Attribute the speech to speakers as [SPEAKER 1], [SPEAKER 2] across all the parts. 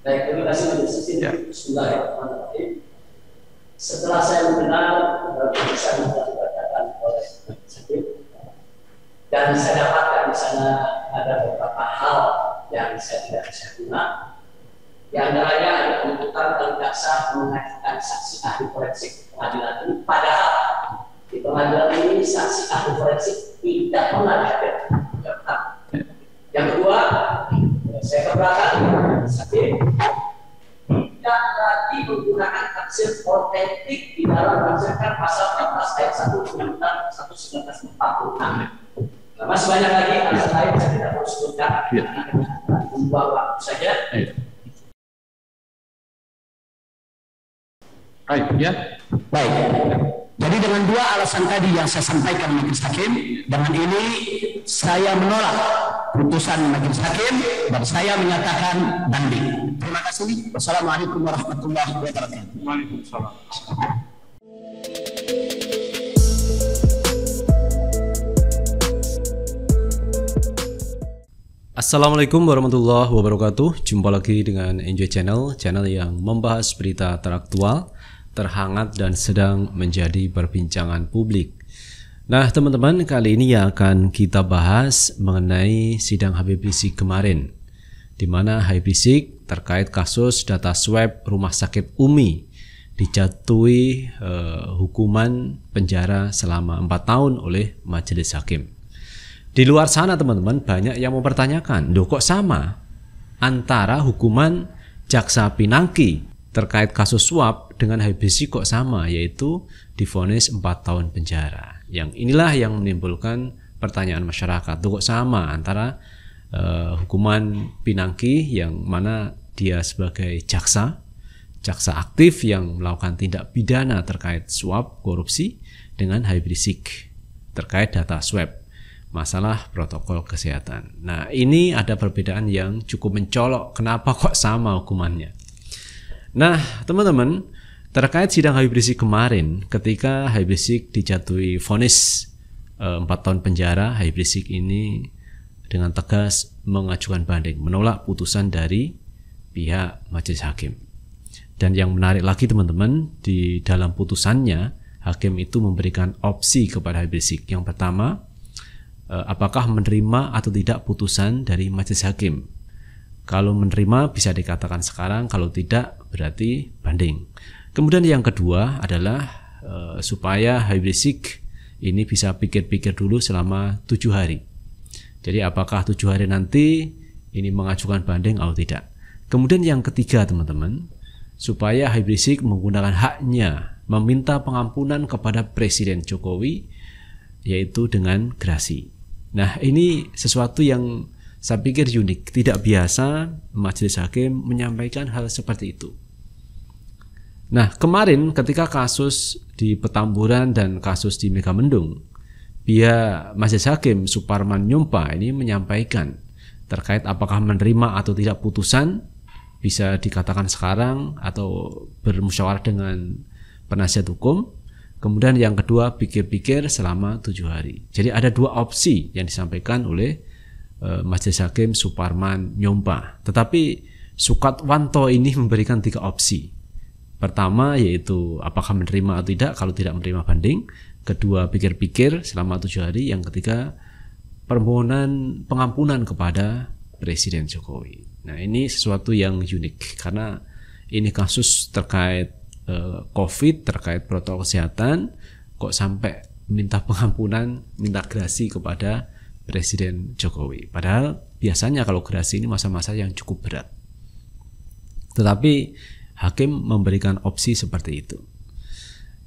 [SPEAKER 1] Baik, terima kasih Majelis Sisi. Ya. Bismillahirrahmanirrahim. Ya. Setelah saya mendengar pemeriksaan eh, bisa dilakukan oleh Majelis dan saya dapatkan di sana ada beberapa hal yang saya tidak bisa guna. Di antaranya ada penuntutan dan jaksa menghadirkan mengajukan saksi ahli forensik pengadilan ini. Padahal
[SPEAKER 2] di pengadilan ini saksi
[SPEAKER 1] ahli forensik tidak pernah ada. Yang kedua, eh, saya keberatan tafsir otentik di dalam menafsirkan pasal 14 ayat 1 Undang-Undang Nah, masih banyak lagi alasan lain saya tidak perlu sebutkan. Ya. Membuat waktu saja. Iya. Baik, ya. Baik. Jadi dengan dua alasan tadi yang saya sampaikan Majelis Hakim, dengan ini saya menolak putusan Majelis Hakim dan saya menyatakan banding. Terima kasih. Wassalamualaikum warahmatullahi wabarakatuh. Waalaikumsalam. Assalamualaikum warahmatullahi wabarakatuh Jumpa lagi dengan Enjoy Channel Channel yang membahas berita teraktual Terhangat dan sedang menjadi perbincangan publik Nah teman-teman kali ini yang akan kita bahas Mengenai sidang Habib Rizik kemarin di mana Haibizik terkait kasus data swab Rumah Sakit Umi dijatuhi eh, hukuman penjara selama empat tahun oleh majelis hakim. Di luar sana teman-teman banyak yang mempertanyakan, "Loh kok sama antara hukuman jaksa Pinangki terkait kasus swab dengan Habisi kok sama yaitu difonis empat tahun penjara." Yang inilah yang menimbulkan pertanyaan masyarakat, "Loh kok sama antara Eh, hukuman pinangki yang mana dia sebagai jaksa jaksa aktif yang melakukan tindak pidana terkait suap korupsi dengan hybrisik terkait data swab masalah protokol kesehatan. Nah ini ada perbedaan yang cukup mencolok kenapa kok sama hukumannya. Nah teman-teman terkait sidang Habib Rizik kemarin ketika Habib Rizik dijatuhi vonis 4 eh, tahun penjara Habib Rizik ini dengan tegas mengajukan banding, menolak putusan dari pihak majelis hakim. Dan yang menarik lagi teman-teman, di dalam putusannya hakim itu memberikan opsi kepada Habib Yang pertama, eh, apakah menerima atau tidak putusan dari majelis hakim. Kalau menerima bisa dikatakan sekarang, kalau tidak berarti banding. Kemudian yang kedua adalah eh, supaya Habib ini bisa pikir-pikir dulu selama tujuh hari jadi apakah tujuh hari nanti ini mengajukan banding atau tidak. Kemudian yang ketiga teman-teman, supaya Habib Rizik menggunakan haknya meminta pengampunan kepada Presiden Jokowi yaitu dengan gerasi. Nah ini sesuatu yang saya pikir unik, tidak biasa majelis hakim menyampaikan hal seperti itu. Nah kemarin ketika kasus di Petamburan dan kasus di Megamendung, Pihak Majelis Hakim Suparman Nyumpa ini menyampaikan terkait apakah menerima atau tidak putusan bisa dikatakan sekarang atau bermusyawarah dengan penasihat hukum. Kemudian yang kedua pikir-pikir selama tujuh hari. Jadi ada dua opsi yang disampaikan oleh eh, Masjid Hakim Suparman Nyompa. Tetapi Sukat Sukatwanto ini memberikan tiga opsi. Pertama yaitu apakah menerima atau tidak. Kalau tidak menerima banding, kedua pikir-pikir selama tujuh hari, yang ketiga permohonan pengampunan kepada Presiden Jokowi. Nah ini sesuatu yang unik karena ini kasus terkait eh, COVID, terkait protokol kesehatan, kok sampai minta pengampunan, minta gerasi kepada Presiden Jokowi. Padahal biasanya kalau gerasi ini masa-masa yang cukup berat. Tetapi hakim memberikan opsi seperti itu.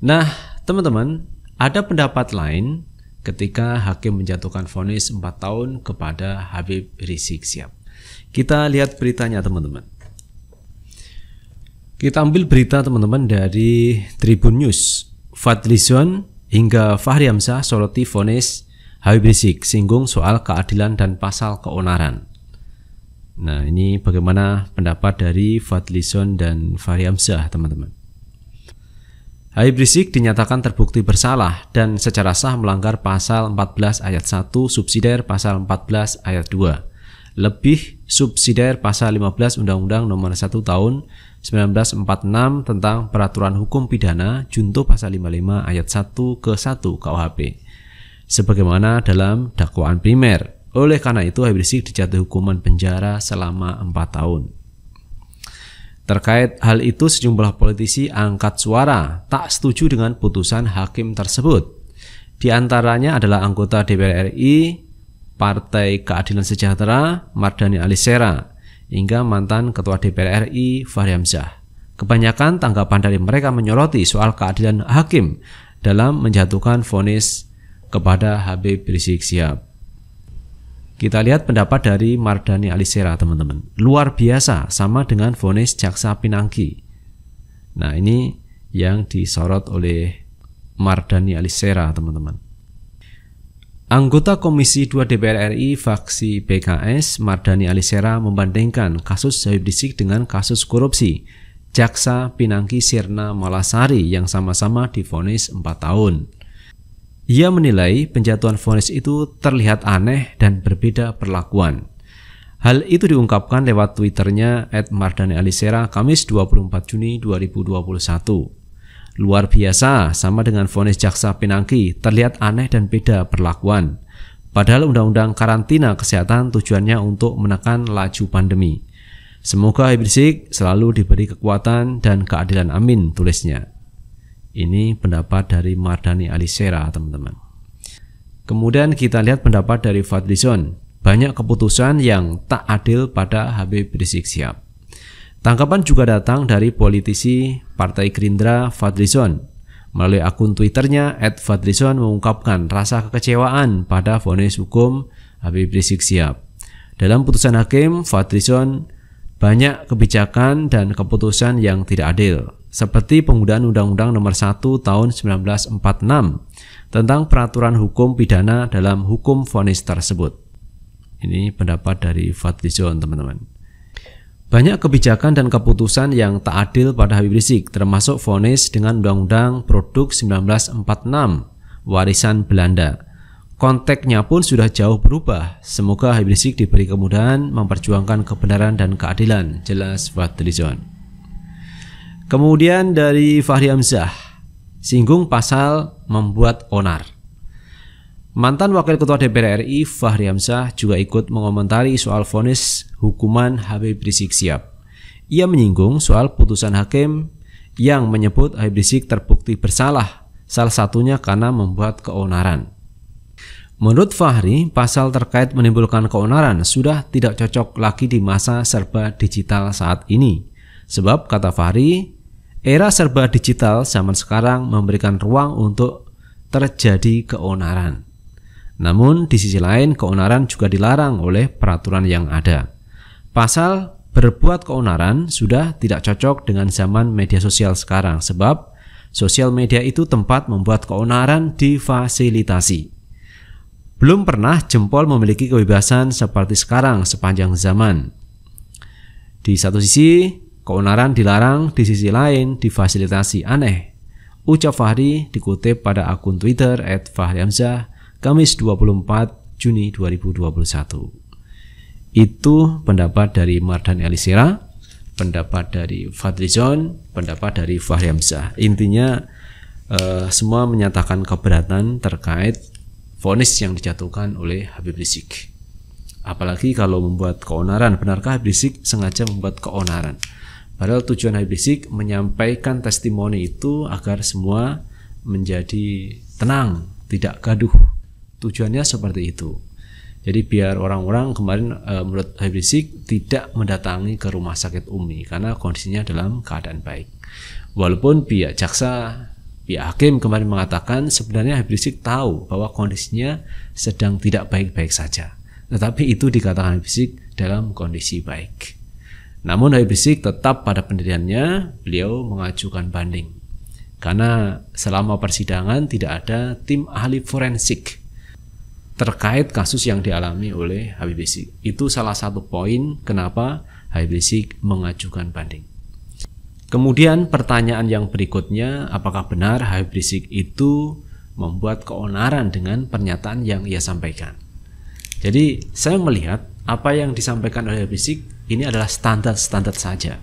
[SPEAKER 1] Nah, teman-teman, ada pendapat lain ketika hakim menjatuhkan vonis 4 tahun kepada Habib Rizik Siap. Kita lihat beritanya teman-teman. Kita ambil berita teman-teman dari Tribun News. Fadlizon hingga Fahri Hamzah soroti vonis Habib Rizik singgung soal keadilan dan pasal keonaran. Nah ini bagaimana pendapat dari Fadlizon dan Fahri Hamzah teman-teman. Habib Rizik dinyatakan terbukti bersalah dan secara sah melanggar pasal 14 ayat 1 subsidiar pasal 14 ayat 2 lebih subsidiar pasal 15 Undang-Undang Nomor 1 Tahun 1946 tentang Peraturan Hukum Pidana junto pasal 55 ayat 1 ke 1 KUHP sebagaimana dalam dakwaan primer. Oleh karena itu Habib Rizik dijatuhi hukuman penjara selama 4 tahun. Terkait hal itu, sejumlah politisi angkat suara tak setuju dengan putusan hakim tersebut. Di antaranya adalah anggota DPR RI, Partai Keadilan Sejahtera, Mardani Alisera, hingga mantan Ketua DPR RI, Fahri Hamzah. Kebanyakan tanggapan dari mereka menyoroti soal keadilan hakim dalam menjatuhkan vonis kepada Habib Rizik Sihab. Kita lihat pendapat dari Mardani Alisera teman-teman. Luar biasa sama dengan vonis jaksa Pinangki. Nah ini yang disorot oleh Mardani Alisera teman-teman. Anggota Komisi 2 DPR RI faksi PKS Mardani Alisera membandingkan kasus Habib Disik dengan kasus korupsi Jaksa Pinangki Sirna Malasari yang sama-sama divonis 4 tahun. Ia menilai penjatuhan vonis itu terlihat aneh dan berbeda perlakuan. Hal itu diungkapkan lewat Twitternya at Mardani Alisera Kamis 24 Juni 2021. Luar biasa, sama dengan vonis jaksa Pinangki, terlihat aneh dan beda perlakuan. Padahal undang-undang karantina kesehatan tujuannya untuk menekan laju pandemi. Semoga Habib selalu diberi kekuatan dan keadilan amin, tulisnya. Ini pendapat dari Mardani Alisera, teman-teman. Kemudian kita lihat pendapat dari Fadlizon. Banyak keputusan yang tak adil pada Habib Rizik Sihab. Tangkapan juga datang dari politisi Partai Gerindra Fadlizon. Melalui akun Twitternya, Ed Fadlizon mengungkapkan rasa kekecewaan pada vonis hukum Habib Rizik Siap. Dalam putusan hakim, Fadlizon banyak kebijakan dan keputusan yang tidak adil seperti penggunaan Undang-Undang Nomor 1 Tahun 1946 tentang peraturan hukum pidana dalam hukum vonis tersebut. Ini pendapat dari Fadlizon, teman-teman. Banyak kebijakan dan keputusan yang tak adil pada Habib Rizik, termasuk vonis dengan Undang-Undang Produk 1946, warisan Belanda. Konteknya pun sudah jauh berubah. Semoga Habib Rizik diberi kemudahan memperjuangkan kebenaran dan keadilan, jelas Fadlizon. Kemudian dari Fahri Hamzah, singgung pasal membuat onar. Mantan Wakil Ketua DPR RI Fahri Hamzah juga ikut mengomentari soal vonis hukuman Habib Rizik Siap. Ia menyinggung soal putusan hakim yang menyebut Habib Rizik terbukti bersalah, salah satunya karena membuat keonaran. Menurut Fahri, pasal terkait menimbulkan keonaran sudah tidak cocok lagi di masa serba digital saat ini. Sebab kata Fahri, era serba digital zaman sekarang memberikan ruang untuk terjadi keonaran. Namun di sisi lain keonaran juga dilarang oleh peraturan yang ada. Pasal berbuat keonaran sudah tidak cocok dengan zaman media sosial sekarang sebab sosial media itu tempat membuat keonaran difasilitasi. Belum pernah jempol memiliki kebebasan seperti sekarang sepanjang zaman. Di satu sisi, Keonaran dilarang, di sisi lain difasilitasi aneh. Ucap Fahri dikutip pada akun Twitter at Fahri Hamzah, Kamis 24 Juni 2021. Itu pendapat dari Mardan Elisira, pendapat dari Fadlizon, pendapat dari Fahri Hamzah. Intinya eh, semua menyatakan keberatan terkait vonis yang dijatuhkan oleh Habib Rizik. Apalagi kalau membuat keonaran, benarkah Habib Rizik sengaja membuat keonaran? Padahal tujuan Habib Rizik menyampaikan testimoni itu agar semua menjadi tenang, tidak gaduh. Tujuannya seperti itu. Jadi biar orang-orang kemarin e, menurut Habib Rizik tidak mendatangi ke rumah sakit Umi karena kondisinya dalam keadaan baik. Walaupun pihak jaksa, pihak hakim kemarin mengatakan sebenarnya Habib Rizik tahu bahwa kondisinya sedang tidak baik-baik saja. Tetapi itu dikatakan Habib Rizik dalam kondisi baik. Namun Habib Rizik tetap pada pendiriannya, beliau mengajukan banding. Karena selama persidangan tidak ada tim ahli forensik terkait kasus yang dialami oleh Habib Rizik. Itu salah satu poin kenapa Habib Rizik mengajukan banding. Kemudian pertanyaan yang berikutnya, apakah benar Habib Rizik itu membuat keonaran dengan pernyataan yang ia sampaikan? Jadi saya melihat apa yang disampaikan oleh Habib Rizik ini adalah standar-standar saja.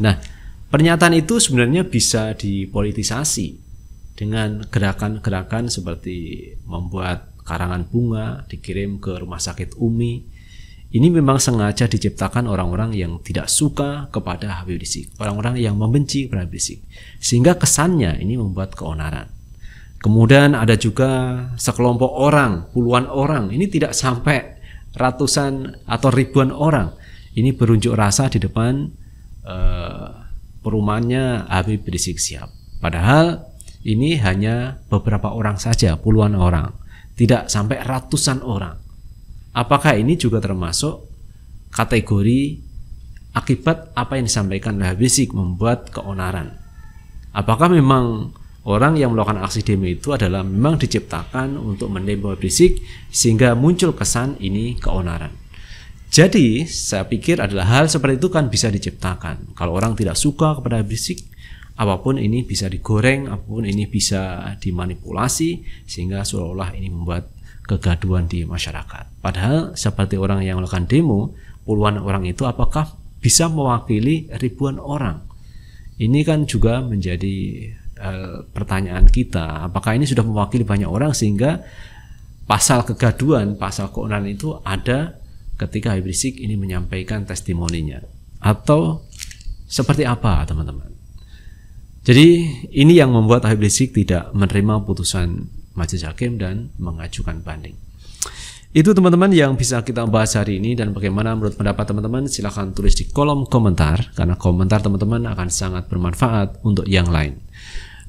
[SPEAKER 1] Nah, pernyataan itu sebenarnya bisa dipolitisasi dengan gerakan-gerakan seperti membuat karangan bunga dikirim ke rumah sakit Umi. Ini memang sengaja diciptakan orang-orang yang tidak suka kepada Habib Rizik, orang-orang yang membenci kepada Habib Rizik. Sehingga kesannya ini membuat keonaran. Kemudian ada juga sekelompok orang, puluhan orang, ini tidak sampai ratusan atau ribuan orang ini berunjuk rasa di depan eh, perumahannya Habib Rizik siap. Padahal ini hanya beberapa orang saja, puluhan orang, tidak sampai ratusan orang. Apakah ini juga termasuk kategori akibat apa yang disampaikan oleh Rizik membuat keonaran? Apakah memang orang yang melakukan aksi demo itu adalah memang diciptakan untuk Habib Rizik sehingga muncul kesan ini keonaran? Jadi saya pikir adalah hal seperti itu kan bisa diciptakan. Kalau orang tidak suka kepada bisik, apapun ini bisa digoreng, apapun ini bisa dimanipulasi sehingga seolah-olah ini membuat kegaduan di masyarakat. Padahal seperti orang yang melakukan demo, puluhan orang itu apakah bisa mewakili ribuan orang? Ini kan juga menjadi e, pertanyaan kita, apakah ini sudah mewakili banyak orang sehingga pasal kegaduan, pasal keonaran itu ada ketika Habib Rizik ini menyampaikan testimoninya atau seperti apa teman-teman. Jadi ini yang membuat Habib Rizik tidak menerima putusan majelis hakim dan mengajukan banding. Itu teman-teman yang bisa kita bahas hari ini dan bagaimana menurut pendapat teman-teman silahkan tulis di kolom komentar karena komentar teman-teman akan sangat bermanfaat untuk yang lain.